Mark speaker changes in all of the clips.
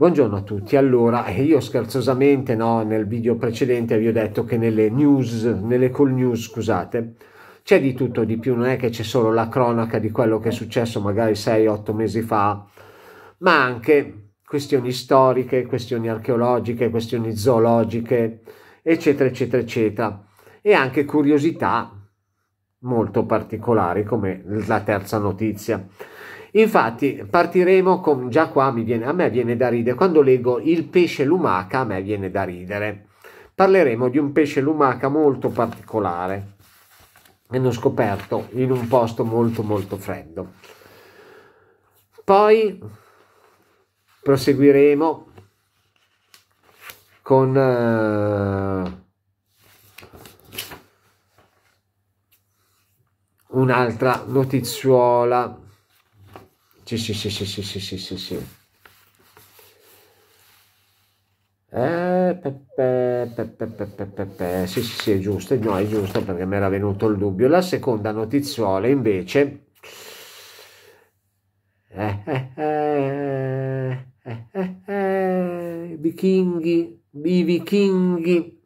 Speaker 1: Buongiorno a tutti, allora io scherzosamente no, nel video precedente vi ho detto che nelle news, nelle call news scusate, c'è di tutto di più, non è che c'è solo la cronaca di quello che è successo magari 6-8 mesi fa, ma anche questioni storiche, questioni archeologiche, questioni zoologiche, eccetera, eccetera, eccetera, e anche curiosità molto particolari come la terza notizia. Infatti partiremo con, già qua viene, a me viene da ridere, quando leggo il pesce lumaca a me viene da ridere. Parleremo di un pesce lumaca molto particolare, hanno scoperto in un posto molto molto freddo. Poi proseguiremo con... Uh, un'altra notizuola sì, sì, sì, sì, sì, sì, sì, sì, sì. Eh, pepe, pepe, pepe, pepe. Sì, sì, sì, è giusto, no, è giusto perché mi era venuto il dubbio. La seconda notiziola invece... Eh, eh, eh, eh, eh, eh, eh, eh vichinghi, i vichinghi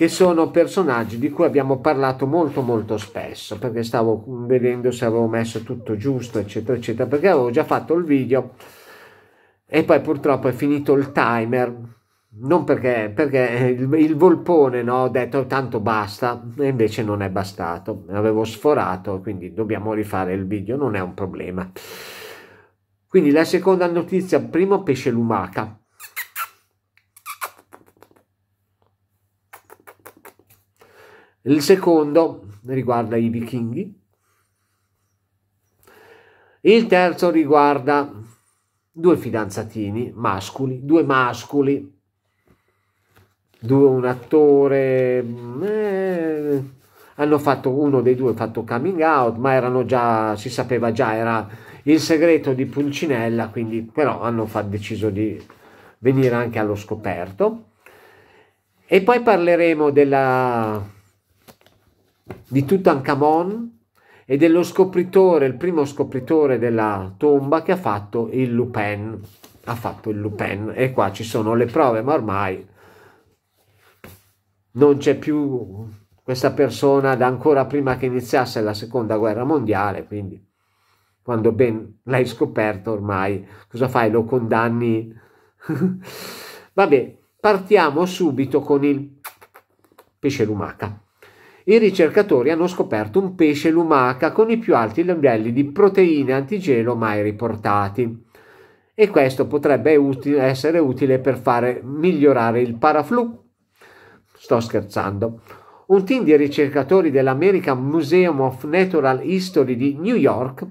Speaker 1: che sono personaggi di cui abbiamo parlato molto molto spesso perché stavo vedendo se avevo messo tutto giusto eccetera eccetera perché avevo già fatto il video e poi purtroppo è finito il timer non perché, perché il, il volpone no, ho detto tanto basta e invece non è bastato avevo sforato quindi dobbiamo rifare il video non è un problema quindi la seconda notizia primo pesce lumaca Il secondo riguarda i vichinghi. Il terzo riguarda due fidanzatini mascoli, due mascoli, due, un attore. Mm, eh, hanno fatto uno dei due ha fatto coming out, ma erano già, si sapeva già, era il segreto di Pulcinella, quindi però hanno deciso di venire anche allo scoperto. E poi parleremo della di Tutankhamon e dello scopritore, il primo scopritore della tomba che ha fatto il Lupin. Ha fatto il Lupin e qua ci sono le prove, ma ormai non c'è più questa persona da ancora prima che iniziasse la seconda guerra mondiale, quindi quando ben l'hai scoperto ormai, cosa fai? Lo condanni? Vabbè, partiamo subito con il pesce lumaca i ricercatori hanno scoperto un pesce lumaca con i più alti livelli di proteine antigelo mai riportati e questo potrebbe utile, essere utile per fare migliorare il paraflu. Sto scherzando. Un team di ricercatori dell'American Museum of Natural History di New York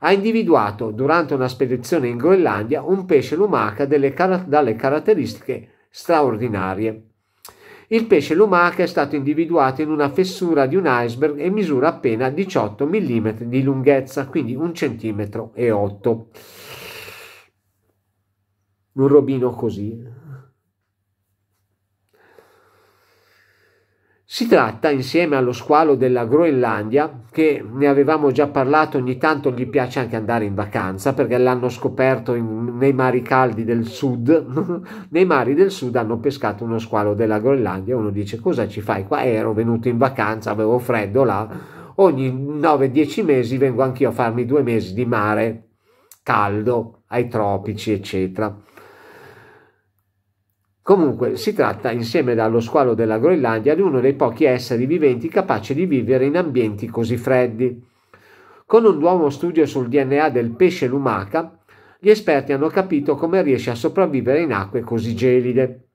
Speaker 1: ha individuato durante una spedizione in Groenlandia un pesce lumaca car- dalle caratteristiche straordinarie. Il pesce lumaca è stato individuato in una fessura di un iceberg e misura appena 18 mm di lunghezza, quindi 1 cm e 8. Un robino così, Si tratta, insieme allo squalo della Groenlandia, che ne avevamo già parlato, ogni tanto gli piace anche andare in vacanza perché l'hanno scoperto in, nei mari caldi del sud. nei mari del sud hanno pescato uno squalo della Groenlandia. Uno dice: Cosa ci fai qua? Eh, ero venuto in vacanza, avevo freddo là. Ogni 9-10 mesi vengo anch'io a farmi due mesi di mare caldo ai tropici, eccetera. Comunque, si tratta, insieme allo squalo della Groenlandia, di uno dei pochi esseri viventi capaci di vivere in ambienti così freddi. Con un nuovo studio sul DNA del pesce lumaca, gli esperti hanno capito come riesce a sopravvivere in acque così gelide.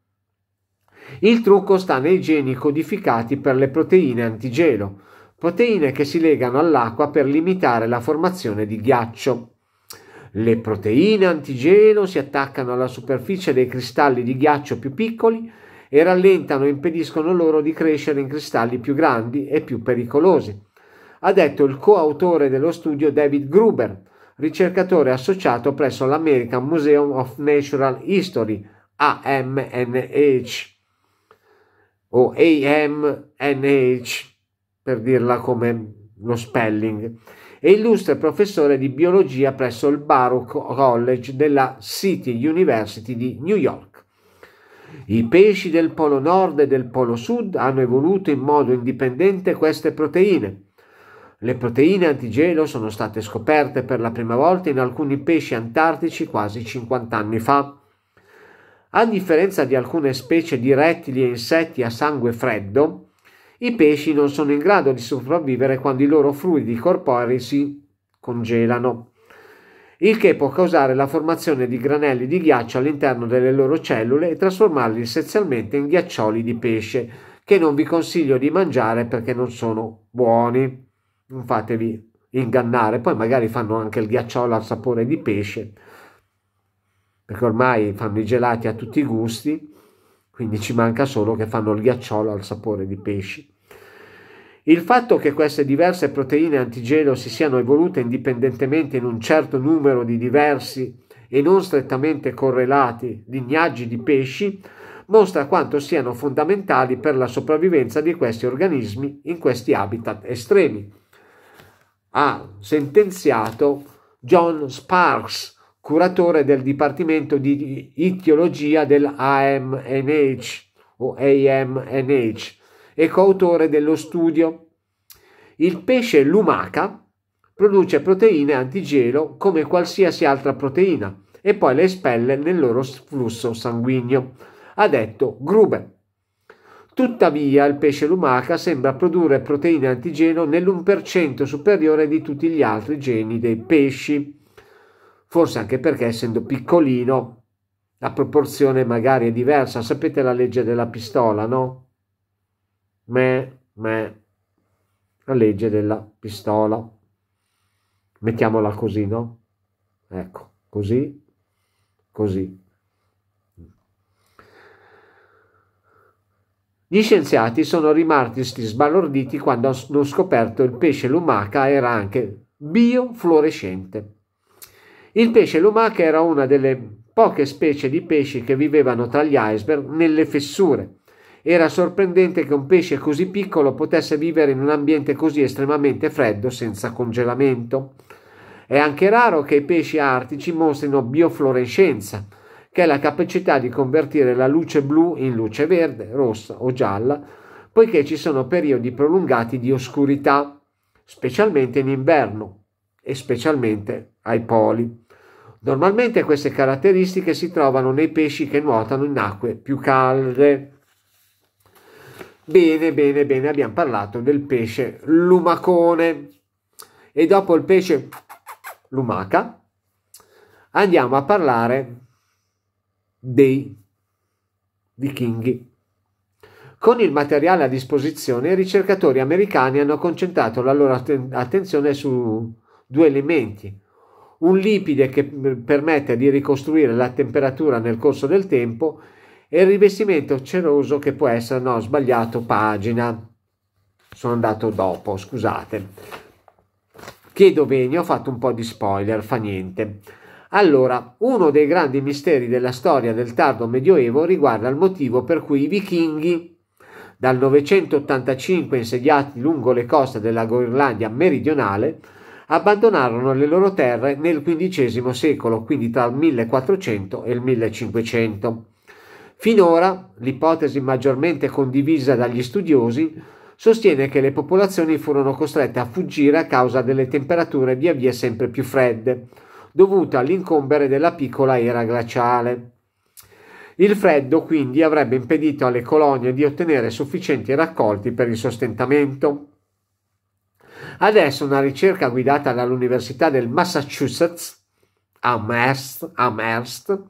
Speaker 1: Il trucco sta nei geni codificati per le proteine antigelo, proteine che si legano all'acqua per limitare la formazione di ghiaccio. Le proteine antigeno si attaccano alla superficie dei cristalli di ghiaccio più piccoli e rallentano e impediscono loro di crescere in cristalli più grandi e più pericolosi, ha detto il coautore dello studio David Gruber, ricercatore associato presso l'American Museum of Natural History, AMNH o AMNH per dirla come lo spelling, e illustre professore di biologia presso il Baruch College della City University di New York. I pesci del polo nord e del polo sud hanno evoluto in modo indipendente queste proteine. Le proteine antigelo sono state scoperte per la prima volta in alcuni pesci antartici quasi 50 anni fa. A differenza di alcune specie di rettili e insetti a sangue freddo, i pesci non sono in grado di sopravvivere quando i loro fluidi corporei si congelano, il che può causare la formazione di granelli di ghiaccio all'interno delle loro cellule e trasformarli essenzialmente in ghiaccioli di pesce, che non vi consiglio di mangiare perché non sono buoni. Non fatevi ingannare, poi magari fanno anche il ghiacciolo al sapore di pesce, perché ormai fanno i gelati a tutti i gusti quindi ci manca solo che fanno il ghiacciolo al sapore di pesci. Il fatto che queste diverse proteine antigelo si siano evolute indipendentemente in un certo numero di diversi e non strettamente correlati lignaggi di pesci mostra quanto siano fondamentali per la sopravvivenza di questi organismi in questi habitat estremi. Ha sentenziato John Sparks, curatore del Dipartimento di Ittiologia dell'AMNH o AMNH e coautore dello studio. Il pesce lumaca produce proteine antigelo come qualsiasi altra proteina e poi le espelle nel loro flusso sanguigno, ha detto Grube. Tuttavia il pesce lumaca sembra produrre proteine antigeno nell'1% superiore di tutti gli altri geni dei pesci forse anche perché essendo piccolino la proporzione magari è diversa. Sapete la legge della pistola, no? Me, me, la legge della pistola. Mettiamola così, no? Ecco, così, così. Gli scienziati sono rimasti sbalorditi quando hanno scoperto il pesce lumaca era anche biofluorescente. Il pesce lumaca era una delle poche specie di pesci che vivevano tra gli iceberg nelle fessure. Era sorprendente che un pesce così piccolo potesse vivere in un ambiente così estremamente freddo senza congelamento. È anche raro che i pesci artici mostrino biofluorescenza, che è la capacità di convertire la luce blu in luce verde, rossa o gialla, poiché ci sono periodi prolungati di oscurità, specialmente in inverno e specialmente ai poli. Normalmente queste caratteristiche si trovano nei pesci che nuotano in acque più calde. Bene, bene, bene, abbiamo parlato del pesce lumacone e dopo il pesce lumaca andiamo a parlare dei vichinghi. Con il materiale a disposizione i ricercatori americani hanno concentrato la loro attenzione su due elementi, un lipide che permette di ricostruire la temperatura nel corso del tempo e il rivestimento ceroso che può essere, no, sbagliato pagina, sono andato dopo, scusate. Chiedo venia, ho fatto un po' di spoiler, fa niente. Allora, uno dei grandi misteri della storia del tardo medioevo riguarda il motivo per cui i vichinghi, dal 985 insediati lungo le coste della Groenlandia meridionale, abbandonarono le loro terre nel XV secolo, quindi tra il 1400 e il 1500. Finora, l'ipotesi maggiormente condivisa dagli studiosi, sostiene che le popolazioni furono costrette a fuggire a causa delle temperature via via sempre più fredde, dovute all'incombere della piccola era glaciale. Il freddo quindi avrebbe impedito alle colonie di ottenere sufficienti raccolti per il sostentamento. Adesso una ricerca guidata dall'Università del Massachusetts, Amherst, Amherst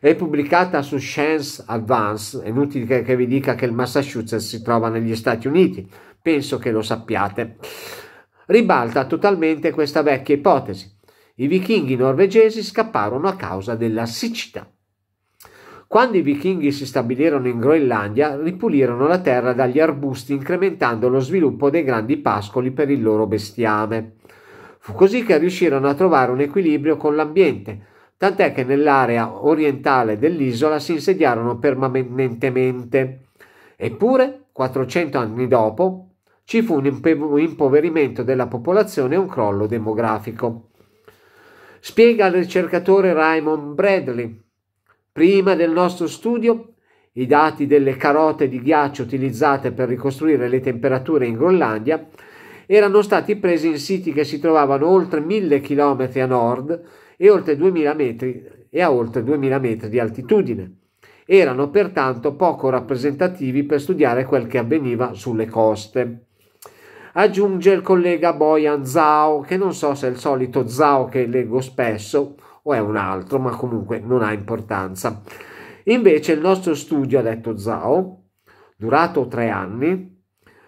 Speaker 1: è pubblicata su Science Advance. È inutile che, che vi dica che il Massachusetts si trova negli Stati Uniti, penso che lo sappiate. Ribalta totalmente questa vecchia ipotesi. I vichinghi norvegesi scapparono a causa della siccità. Quando i vichinghi si stabilirono in Groenlandia, ripulirono la terra dagli arbusti incrementando lo sviluppo dei grandi pascoli per il loro bestiame. Fu così che riuscirono a trovare un equilibrio con l'ambiente, tant'è che nell'area orientale dell'isola si insediarono permanentemente. Eppure, 400 anni dopo, ci fu un impoverimento della popolazione e un crollo demografico. Spiega il ricercatore Raymond Bradley Prima del nostro studio, i dati delle carote di ghiaccio utilizzate per ricostruire le temperature in Groenlandia erano stati presi in siti che si trovavano oltre 1000 km a nord e, oltre 2000 metri, e a oltre 2000 metri di altitudine. Erano pertanto poco rappresentativi per studiare quel che avveniva sulle coste aggiunge il collega Boyan Zhao, che non so se è il solito Zhao che leggo spesso, o è un altro, ma comunque non ha importanza. Invece il nostro studio, ha detto Zhao, durato tre anni,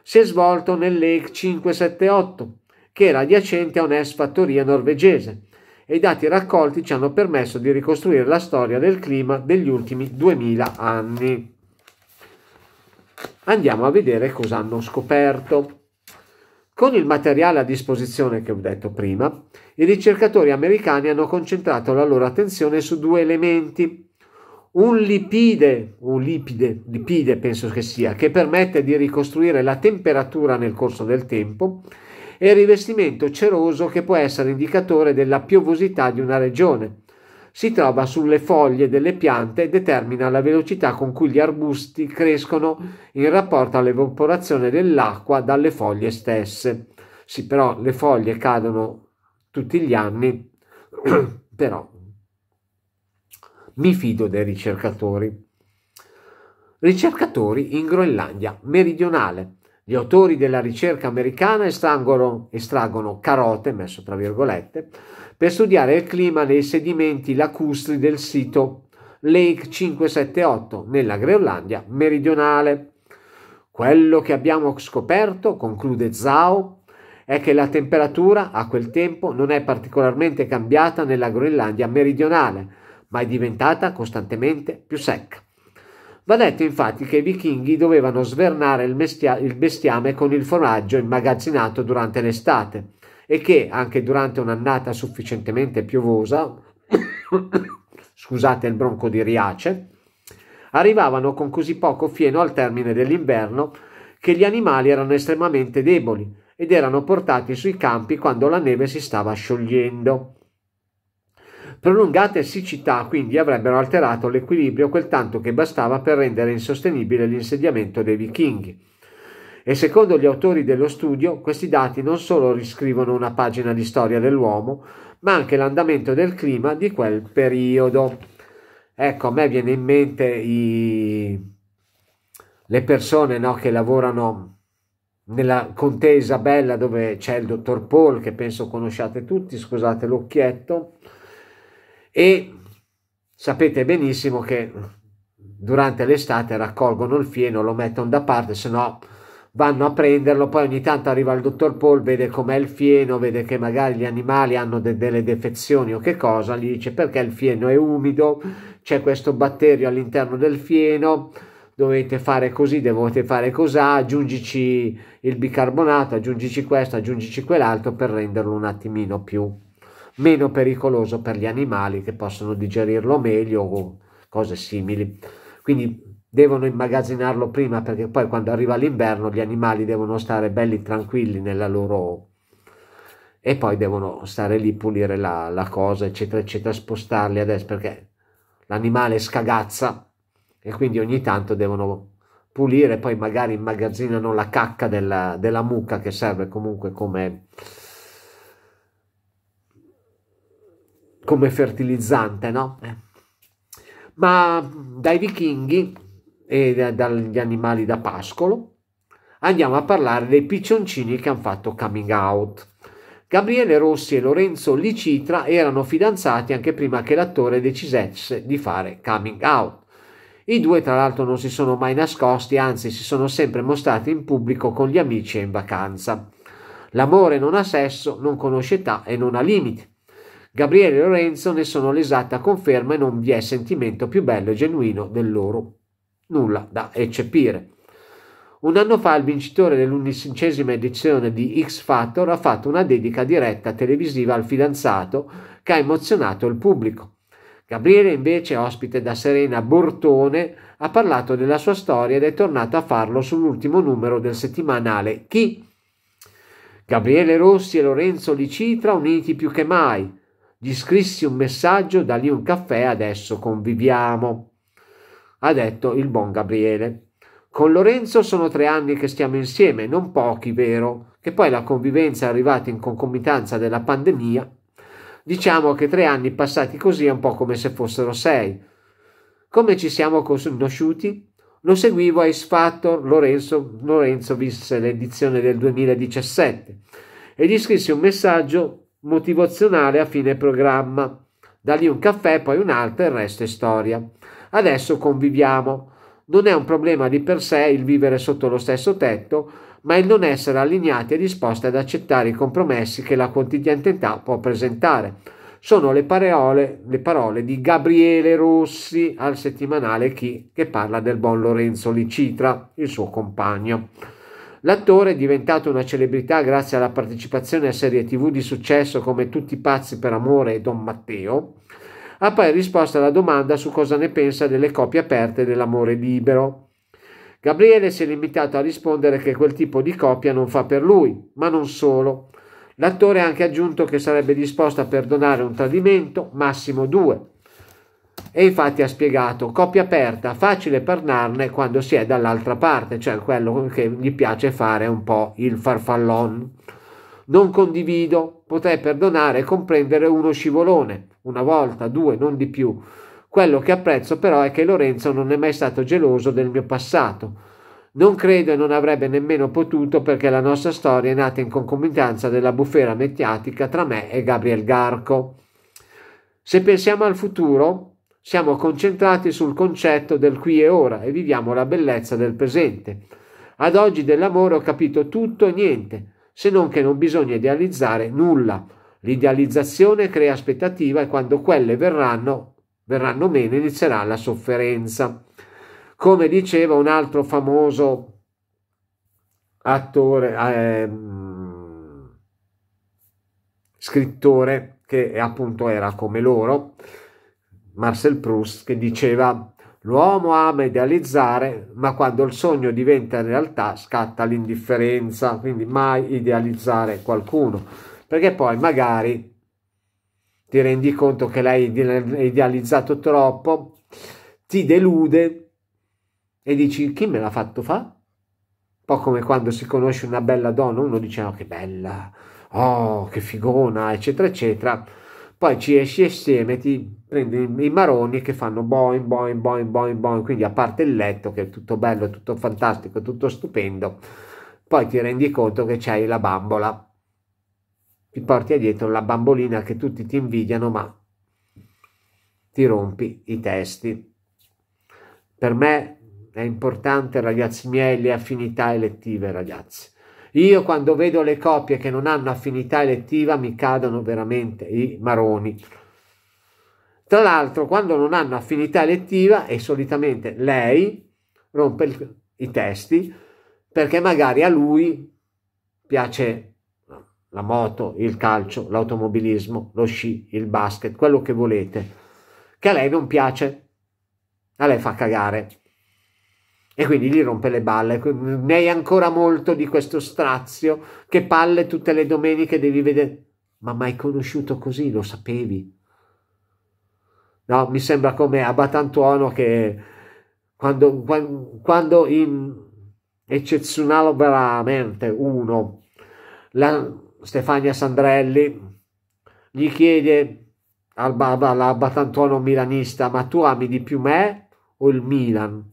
Speaker 1: si è svolto nel Lake 578, che era adiacente a un'ex fattoria norvegese, e i dati raccolti ci hanno permesso di ricostruire la storia del clima degli ultimi 2000 anni. Andiamo a vedere cosa hanno scoperto. Con il materiale a disposizione che ho detto prima, i ricercatori americani hanno concentrato la loro attenzione su due elementi. Un lipide, un lipide, lipide penso che sia, che permette di ricostruire la temperatura nel corso del tempo e il rivestimento ceroso che può essere indicatore della piovosità di una regione si trova sulle foglie delle piante e determina la velocità con cui gli arbusti crescono in rapporto all'evaporazione dell'acqua dalle foglie stesse. Sì, però le foglie cadono tutti gli anni, però mi fido dei ricercatori. Ricercatori in Groenlandia meridionale. Gli autori della ricerca americana estraggono, estraggono carote, messo tra virgolette, per studiare il clima dei sedimenti lacustri del sito Lake 578 nella Groenlandia meridionale. Quello che abbiamo scoperto, conclude Zhao, è che la temperatura a quel tempo non è particolarmente cambiata nella Groenlandia meridionale, ma è diventata costantemente più secca. Va detto infatti che i vichinghi dovevano svernare il, bestia- il bestiame con il foraggio immagazzinato durante l'estate e che anche durante un'annata sufficientemente piovosa, scusate il bronco di Riace, arrivavano con così poco fieno al termine dell'inverno che gli animali erano estremamente deboli ed erano portati sui campi quando la neve si stava sciogliendo. Prolungate siccità quindi avrebbero alterato l'equilibrio quel tanto che bastava per rendere insostenibile l'insediamento dei vichinghi e secondo gli autori dello studio questi dati non solo riscrivono una pagina di storia dell'uomo, ma anche l'andamento del clima di quel periodo. Ecco, a me viene in mente i... le persone no, che lavorano nella contesa bella dove c'è il dottor Paul, che penso conosciate tutti, scusate l'occhietto, e sapete benissimo che durante l'estate raccolgono il fieno, lo mettono da parte, se no vanno a prenderlo, poi ogni tanto arriva il dottor Paul, vede com'è il fieno, vede che magari gli animali hanno de delle defezioni o che cosa, gli dice perché il fieno è umido, c'è questo batterio all'interno del fieno, dovete fare così, dovete fare cosà, aggiungici il bicarbonato, aggiungici questo, aggiungici quell'altro per renderlo un attimino più meno pericoloso per gli animali che possono digerirlo meglio o cose simili. Quindi devono immagazzinarlo prima perché poi quando arriva l'inverno gli animali devono stare belli tranquilli nella loro e poi devono stare lì pulire la, la cosa eccetera eccetera spostarli adesso perché l'animale scagazza e quindi ogni tanto devono pulire poi magari immagazzinano la cacca della, della mucca che serve comunque come come fertilizzante no? Eh. ma dai vichinghi e dagli animali da pascolo, andiamo a parlare dei piccioncini che hanno fatto coming out. Gabriele Rossi e Lorenzo Licitra erano fidanzati anche prima che l'attore decisesse di fare coming out. I due tra l'altro non si sono mai nascosti, anzi si sono sempre mostrati in pubblico con gli amici e in vacanza. L'amore non ha sesso, non conosce età e non ha limiti. Gabriele e Lorenzo ne sono l'esatta conferma e non vi è sentimento più bello e genuino del loro nulla da eccepire. Un anno fa il vincitore dell'undicesima edizione di X Factor ha fatto una dedica diretta televisiva al fidanzato che ha emozionato il pubblico. Gabriele invece, ospite da Serena Bortone, ha parlato della sua storia ed è tornato a farlo sull'ultimo numero del settimanale Chi? Gabriele Rossi e Lorenzo Licitra uniti più che mai. Gli scrissi un messaggio, da lì un caffè, adesso conviviamo ha detto il buon Gabriele. Con Lorenzo sono tre anni che stiamo insieme, non pochi, vero? Che poi la convivenza è arrivata in concomitanza della pandemia. Diciamo che tre anni passati così è un po' come se fossero sei. Come ci siamo conosciuti? Lo seguivo a X Factor, Lorenzo, Lorenzo vinse l'edizione del 2017 e gli scrissi un messaggio motivazionale a fine programma. Da lì un caffè, poi un altro e il resto è storia. Adesso conviviamo. Non è un problema di per sé il vivere sotto lo stesso tetto, ma il non essere allineati e disposti ad accettare i compromessi che la quotidianità può presentare. Sono le parole, le parole di Gabriele Rossi al settimanale Chi che parla del buon Lorenzo Licitra, il suo compagno. L'attore è diventato una celebrità grazie alla partecipazione a serie tv di successo come Tutti pazzi per amore e Don Matteo, ha poi risposto alla domanda su cosa ne pensa delle coppie aperte dell'amore libero. Gabriele si è limitato a rispondere che quel tipo di coppia non fa per lui, ma non solo. L'attore ha anche aggiunto che sarebbe disposto a perdonare un tradimento, massimo due. E infatti ha spiegato, coppia aperta, facile parlarne quando si è dall'altra parte, cioè quello che gli piace fare un po' il farfallon. Non condivido, Potrei perdonare e comprendere uno scivolone, una volta, due, non di più. Quello che apprezzo però è che Lorenzo non è mai stato geloso del mio passato. Non credo e non avrebbe nemmeno potuto perché la nostra storia è nata in concomitanza della bufera mediatica tra me e Gabriel Garco. Se pensiamo al futuro, siamo concentrati sul concetto del qui e ora e viviamo la bellezza del presente. Ad oggi dell'amore ho capito tutto e niente se non che non bisogna idealizzare nulla. L'idealizzazione crea aspettativa e quando quelle verranno, verranno meno inizierà la sofferenza. Come diceva un altro famoso attore, eh, scrittore che appunto era come loro, Marcel Proust, che diceva L'uomo ama idealizzare, ma quando il sogno diventa realtà scatta l'indifferenza, quindi mai idealizzare qualcuno, perché poi magari ti rendi conto che l'hai idealizzato troppo, ti delude e dici chi me l'ha fatto fa? Un po' come quando si conosce una bella donna, uno dice oh, che bella, oh che figona, eccetera, eccetera poi ci esci assieme, ti prendi i maroni che fanno boing, boing, boing, boing, boing, quindi a parte il letto che è tutto bello, tutto fantastico, tutto stupendo, poi ti rendi conto che c'hai la bambola, ti porti dietro la bambolina che tutti ti invidiano, ma ti rompi i testi. Per me è importante, ragazzi miei, le affinità elettive, ragazzi io quando vedo le coppie che non hanno affinità elettiva mi cadono veramente i maroni. Tra l'altro, quando non hanno affinità elettiva, è solitamente lei rompe il, i testi perché magari a lui piace la moto, il calcio, l'automobilismo, lo sci, il basket, quello che volete, che a lei non piace, a lei fa cagare. E quindi gli rompe le balle. Ne hai ancora molto di questo strazio? Che palle tutte le domeniche devi vedere. Ma mai conosciuto così, lo sapevi? No, mi sembra come a che quando, quando, in eccezionale veramente uno, la Stefania Sandrelli gli chiede al Batantuono milanista, ma tu ami di più me o il Milan?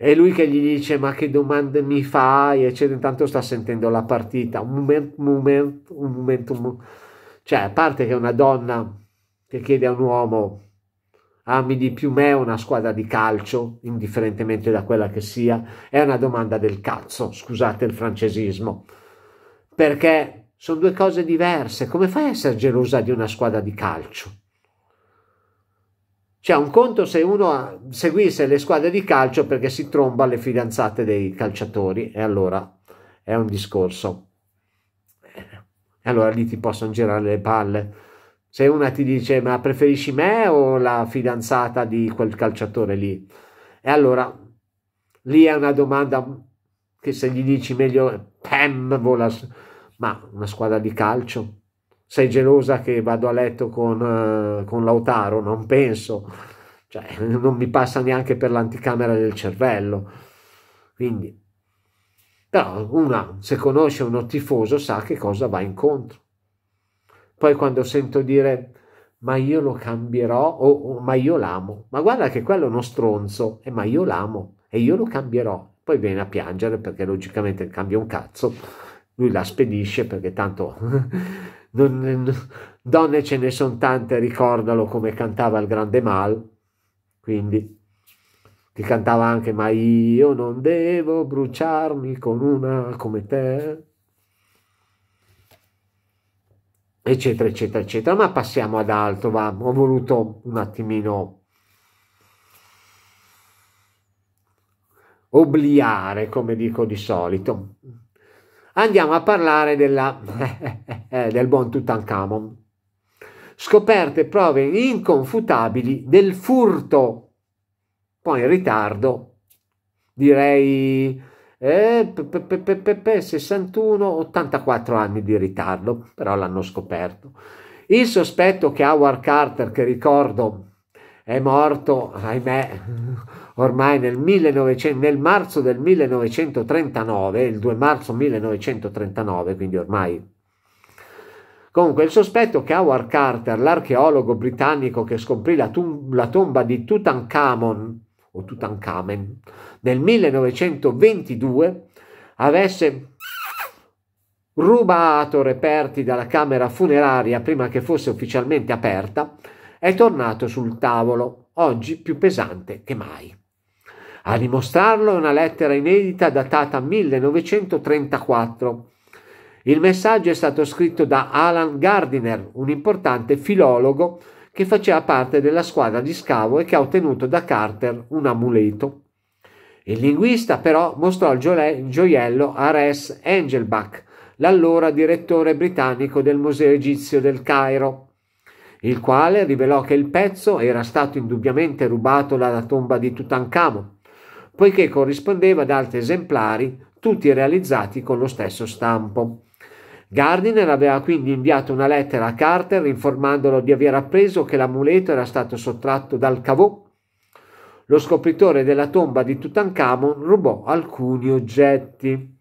Speaker 1: è lui che gli dice ma che domande mi fai eccetera intanto sta sentendo la partita un momento moment, un momento un moment. cioè a parte che una donna che chiede a un uomo ami di più me una squadra di calcio indifferentemente da quella che sia è una domanda del cazzo scusate il francesismo perché sono due cose diverse come fai a essere gelosa di una squadra di calcio cioè, un conto se uno seguisse le squadre di calcio perché si tromba le fidanzate dei calciatori, e allora è un discorso. Eh, e allora lì ti possono girare le palle. Se una ti dice ma preferisci me o la fidanzata di quel calciatore lì? E allora lì è una domanda che se gli dici meglio, pam, vola, ma una squadra di calcio sei gelosa che vado a letto con, eh, con Lautaro? Non penso, cioè, non mi passa neanche per l'anticamera del cervello. Quindi, però, una, se conosce uno tifoso sa che cosa va incontro. Poi quando sento dire ma io lo cambierò o, o ma io l'amo, ma guarda che quello è uno stronzo, e eh, ma io l'amo e io lo cambierò. Poi viene a piangere perché logicamente cambia un cazzo, lui la spedisce perché tanto non, donne ce ne sono tante, ricordalo come cantava il grande Mal, quindi ti cantava anche ma io non devo bruciarmi con una come te eccetera eccetera eccetera ma passiamo ad altro va ho voluto un attimino obliare come dico di solito andiamo a parlare della, del buon Tutankhamon. Scoperte prove inconfutabili del furto, poi in ritardo, direi eh, 61-84 anni di ritardo, però l'hanno scoperto. Il sospetto che Howard Carter, che ricordo è morto, ahimè, ormai nel, 1900, nel marzo del 1939, il 2 marzo 1939, quindi ormai Comunque il sospetto che Howard Carter, l'archeologo britannico che scoprì la, tum- la tomba di Tutankhamon o Tutankhamen nel 1922, avesse rubato reperti dalla camera funeraria prima che fosse ufficialmente aperta, è tornato sul tavolo, oggi più pesante che mai. A dimostrarlo è una lettera inedita datata 1934. Il messaggio è stato scritto da Alan Gardiner, un importante filologo che faceva parte della squadra di scavo e che ha ottenuto da Carter un amuleto. Il linguista però mostrò il gioiello a Res Engelbach, l'allora direttore britannico del Museo Egizio del Cairo, il quale rivelò che il pezzo era stato indubbiamente rubato dalla tomba di Tutankhamon poiché corrispondeva ad altri esemplari, tutti realizzati con lo stesso stampo. Gardiner aveva quindi inviato una lettera a Carter informandolo di aver appreso che l'amuleto era stato sottratto dal Cavò. Lo scopritore della tomba di Tutankhamon rubò alcuni oggetti.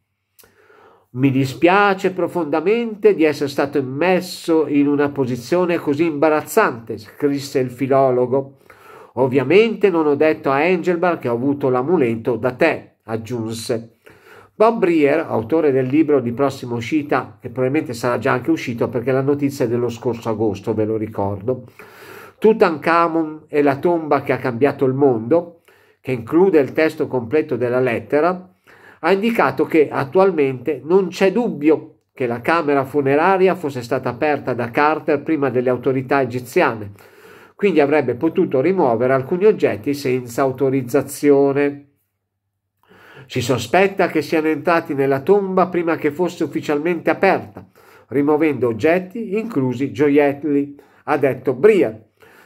Speaker 1: Mi dispiace profondamente di essere stato immesso in una posizione così imbarazzante, scrisse il filologo. Ovviamente non ho detto a Engelbart che ho avuto l'amuleto da te, aggiunse. Bob Brier, autore del libro di prossima uscita, che probabilmente sarà già anche uscito perché la notizia è dello scorso agosto, ve lo ricordo, Tutankhamon e la tomba che ha cambiato il mondo, che include il testo completo della lettera, ha indicato che attualmente non c'è dubbio che la camera funeraria fosse stata aperta da Carter prima delle autorità egiziane, quindi avrebbe potuto rimuovere alcuni oggetti senza autorizzazione. Si sospetta che siano entrati nella tomba prima che fosse ufficialmente aperta, rimuovendo oggetti, inclusi gioielli, ha detto Brian,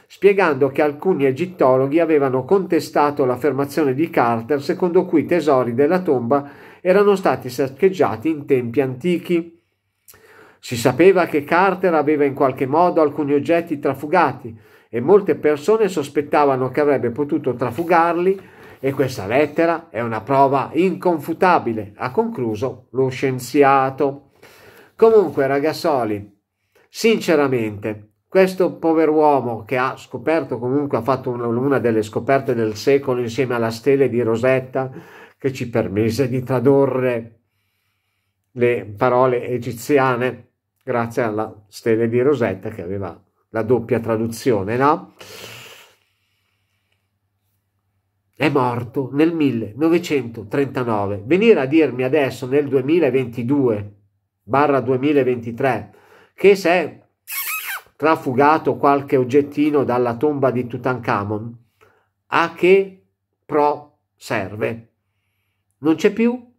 Speaker 1: spiegando che alcuni egittologhi avevano contestato l'affermazione di Carter secondo cui i tesori della tomba erano stati saccheggiati in tempi antichi. Si sapeva che Carter aveva in qualche modo alcuni oggetti trafugati, e molte persone sospettavano che avrebbe potuto trafugarli e questa lettera è una prova inconfutabile, ha concluso lo scienziato. Comunque ragazzoli, sinceramente, questo pover'uomo che ha scoperto comunque, ha fatto una, una delle scoperte del secolo insieme alla stele di Rosetta, che ci permise di tradurre le parole egiziane grazie alla stele di Rosetta che aveva la doppia traduzione, no? È morto nel 1939. Venire a dirmi adesso nel 2022 barra 2023 che si è trafugato qualche oggettino dalla tomba di Tutankhamon, a che pro serve? Non c'è più?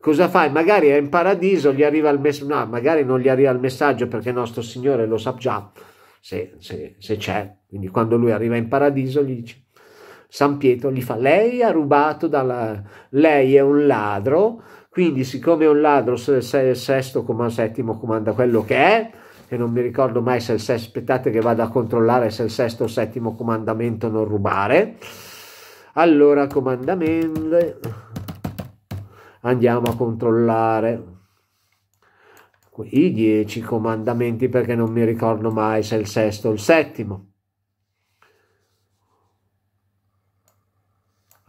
Speaker 1: Cosa fai? Magari è in paradiso, gli arriva il messaggio, no, magari non gli arriva il messaggio perché nostro Signore lo sa già, se, se, se c'è. Quindi quando lui arriva in paradiso gli dice, San Pietro gli fa, lei ha rubato dalla... lei è un ladro, quindi siccome è un ladro, se, se il sesto comanda, settimo comanda quello che è, che non mi ricordo mai se il sesto, aspettate che vado a controllare se il sesto o settimo comandamento non rubare, allora comandamento, andiamo a controllare, eh, quei dieci comandamenti perché non mi ricordo mai se è il sesto o il settimo.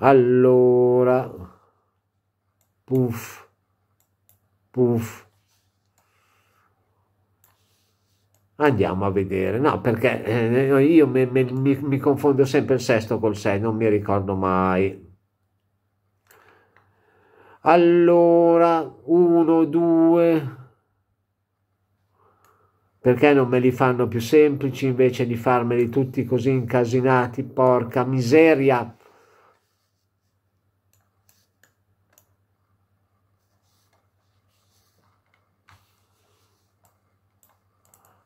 Speaker 1: Allora, puff, puff. Andiamo a vedere, no perché eh, io mi, mi, mi, confondo sempre il sesto col sei, non mi ricordo mai. Allora, uno, due, perché non me li fanno più semplici invece di farmeli tutti così incasinati? Porca miseria!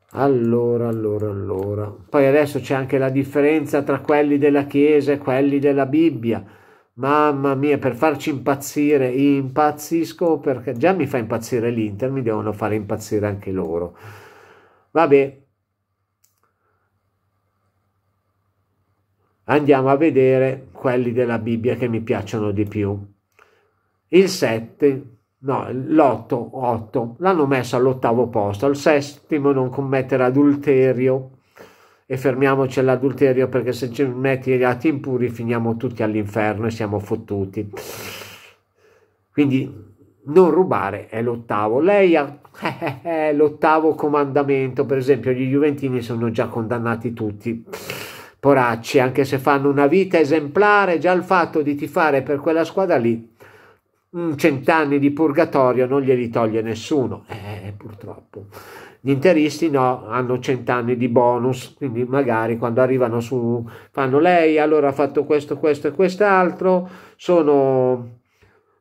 Speaker 1: Allora, allora, allora. Poi adesso c'è anche la differenza tra quelli della Chiesa e quelli della Bibbia. Mamma mia, per farci impazzire, impazzisco perché già mi fa impazzire l'Inter, mi devono fare impazzire anche loro. Vabbè. Andiamo a vedere quelli della Bibbia che mi piacciono di più. Il 7, no, l'8, 8, l'hanno messo all'ottavo posto. Al settimo non commettere adulterio. E fermiamoci all'adulterio perché se ci metti gli atti impuri finiamo tutti all'inferno e siamo fottuti. Quindi non rubare è l'ottavo. Lei ha eh, eh, l'ottavo comandamento, per esempio, gli Juventini sono già condannati tutti. Poracci, anche se fanno una vita esemplare, già il fatto di tifare per quella squadra lì, cent'anni di purgatorio non glieli toglie nessuno, eh, purtroppo. Gli interisti no, hanno cent'anni di bonus, quindi magari quando arrivano su fanno lei, allora ha fatto questo, questo e quest'altro, sono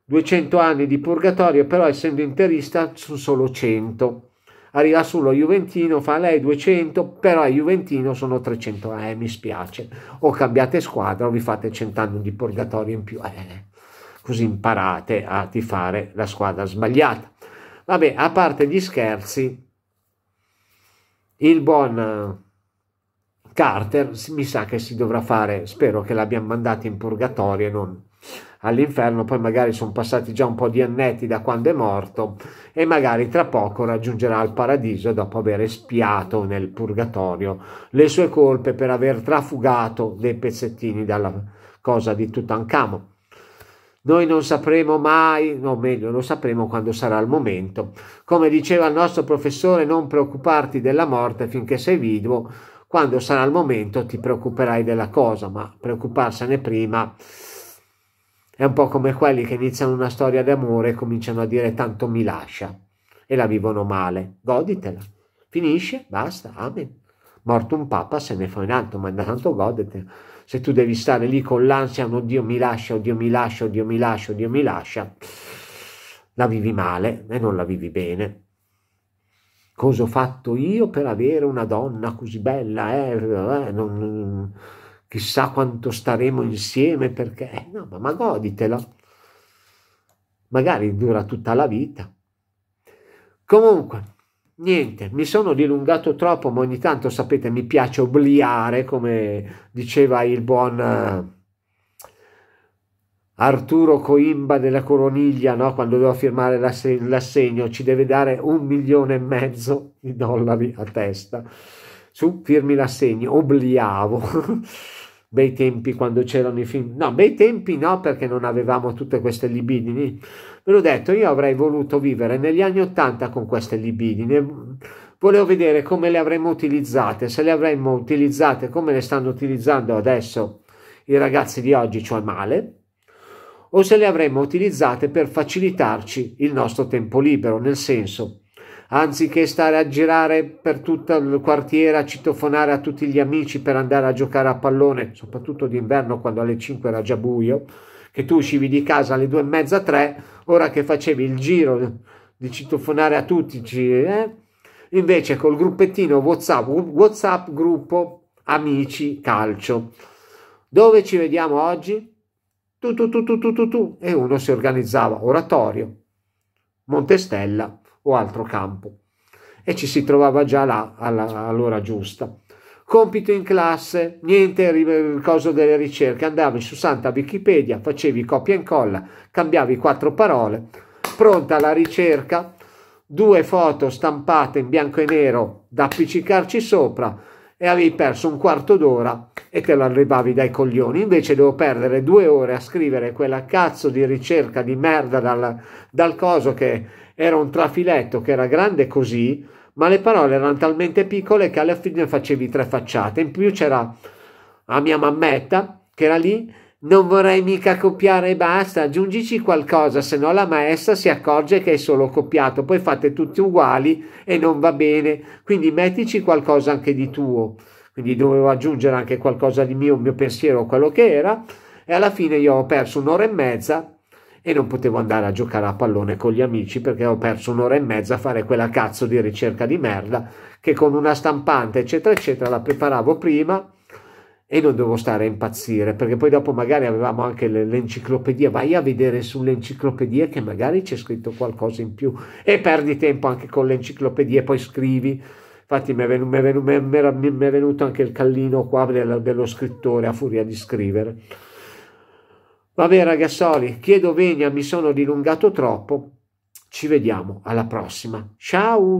Speaker 1: 200 anni di purgatorio, però essendo interista sono solo 100. Arriva solo Juventino, fa lei 200, però a Juventino sono 300. Eh, mi spiace. O cambiate squadra o vi fate 100 anni di purgatorio in più. Eh, così imparate a tifare la squadra sbagliata. Vabbè, a parte gli scherzi, il buon Carter mi sa che si dovrà fare, spero che l'abbiamo mandato in purgatorio e non all'inferno, poi magari sono passati già un po' di annetti da quando è morto e magari tra poco raggiungerà il paradiso dopo aver espiato nel purgatorio le sue colpe per aver trafugato dei pezzettini dalla cosa di Tutankhamon. Noi non sapremo mai, o meglio, lo sapremo quando sarà il momento. Come diceva il nostro professore, non preoccuparti della morte finché sei vivo, quando sarà il momento ti preoccuperai della cosa, ma preoccuparsene prima è un po' come quelli che iniziano una storia d'amore e cominciano a dire tanto mi lascia e la vivono male. Goditela. Finisce, basta, amen. Morto un papa se ne fa in alto, ma intanto godete. Se tu devi stare lì con l'ansia, no Dio mi lascia, oddio oh, mi lascia, oddio oh, mi lascia, oddio oh, mi lascia, la vivi male e non la vivi bene. Cosa ho fatto io per avere una donna così bella? Eh? Non, chissà quanto staremo insieme perché, eh, no, ma, ma goditela. Magari dura tutta la vita. Comunque, niente, mi sono dilungato troppo, ma ogni tanto sapete, mi piace obliare, come diceva il buon eh, Arturo Coimba della Coroniglia, no? quando doveva firmare l'assegno, ci deve dare un milione e mezzo di dollari a testa su, firmi l'assegno, obliavo. bei tempi quando c'erano i film. No, bei tempi no, perché non avevamo tutte queste libidini. Ve l'ho detto, io avrei voluto vivere negli anni Ottanta con queste libidine. Volevo vedere come le avremmo utilizzate, se le avremmo utilizzate come le stanno utilizzando adesso i ragazzi di oggi, cioè male, o se le avremmo utilizzate per facilitarci il nostro tempo libero, nel senso anziché stare a girare per tutto il quartiere a citofonare a tutti gli amici per andare a giocare a pallone, soprattutto d'inverno quando alle 5 era già buio, che tu uscivi di casa alle 2 e mezza, 3, ora che facevi il giro di citofonare a tutti, eh? invece col gruppettino WhatsApp, WhatsApp gruppo amici calcio. Dove ci vediamo oggi? Tu, tu, tu, tu, tu, tu, tu. E uno si organizzava oratorio, Montestella, o altro campo. E ci si trovava già là alla, all'ora giusta. Compito in classe, niente il coso delle ricerche, andavi su Santa Wikipedia, facevi copia e incolla, cambiavi quattro parole, pronta la ricerca, due foto stampate in bianco e nero da appiccicarci sopra, e avevi perso un quarto d'ora e te lo arrivavi dai coglioni. Invece devo perdere due ore a scrivere quella cazzo di ricerca di merda dal, dal coso che era un trafiletto che era grande così, ma le parole erano talmente piccole che alla fine facevi tre facciate. In più c'era la mia mammetta che era lì non vorrei mica copiare e basta, aggiungici qualcosa, se no la maestra si accorge che hai solo copiato, poi fate tutti uguali e non va bene, quindi mettici qualcosa anche di tuo. Quindi dovevo aggiungere anche qualcosa di mio, il mio pensiero, quello che era, e alla fine io ho perso un'ora e mezza e non potevo andare a giocare a pallone con gli amici perché ho perso un'ora e mezza a fare quella cazzo di ricerca di merda che con una stampante eccetera eccetera la preparavo prima e non devo stare a impazzire perché poi dopo magari avevamo anche l'enciclopedia vai a vedere sull'enciclopedia che magari c'è scritto qualcosa in più e perdi tempo anche con l'enciclopedia e poi scrivi infatti mi è, venuto, mi, è venuto, mi è venuto, anche il callino qua dello, dello scrittore a furia di scrivere vabbè ragazzoli chiedo venia mi sono dilungato troppo ci vediamo alla prossima ciao